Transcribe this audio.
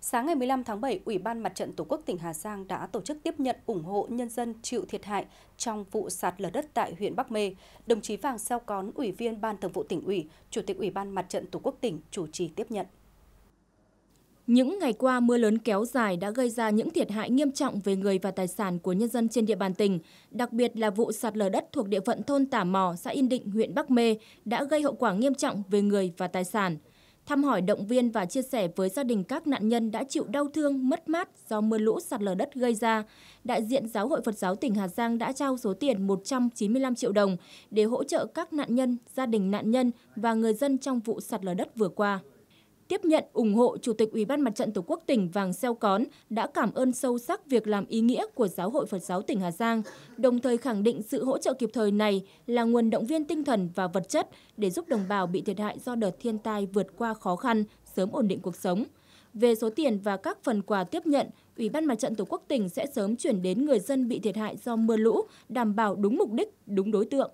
Sáng ngày 15 tháng 7, Ủy ban Mặt trận Tổ quốc tỉnh Hà Giang đã tổ chức tiếp nhận ủng hộ nhân dân chịu thiệt hại trong vụ sạt lở đất tại huyện Bắc Mê. Đồng chí Vàng Xeo Cón, Ủy viên Ban Thường vụ tỉnh ủy, Chủ tịch Ủy ban Mặt trận Tổ quốc tỉnh chủ trì tiếp nhận. Những ngày qua, mưa lớn kéo dài đã gây ra những thiệt hại nghiêm trọng về người và tài sản của nhân dân trên địa bàn tỉnh. Đặc biệt là vụ sạt lở đất thuộc địa phận thôn Tả Mò, xã Yên Định, huyện Bắc Mê đã gây hậu quả nghiêm trọng về người và tài sản thăm hỏi động viên và chia sẻ với gia đình các nạn nhân đã chịu đau thương, mất mát do mưa lũ sạt lở đất gây ra, đại diện Giáo hội Phật giáo tỉnh Hà Giang đã trao số tiền 195 triệu đồng để hỗ trợ các nạn nhân, gia đình nạn nhân và người dân trong vụ sạt lở đất vừa qua tiếp nhận ủng hộ Chủ tịch Ủy ban Mặt trận Tổ quốc tỉnh Vàng Xeo Cón đã cảm ơn sâu sắc việc làm ý nghĩa của Giáo hội Phật giáo tỉnh Hà Giang, đồng thời khẳng định sự hỗ trợ kịp thời này là nguồn động viên tinh thần và vật chất để giúp đồng bào bị thiệt hại do đợt thiên tai vượt qua khó khăn, sớm ổn định cuộc sống. Về số tiền và các phần quà tiếp nhận, Ủy ban Mặt trận Tổ quốc tỉnh sẽ sớm chuyển đến người dân bị thiệt hại do mưa lũ, đảm bảo đúng mục đích, đúng đối tượng.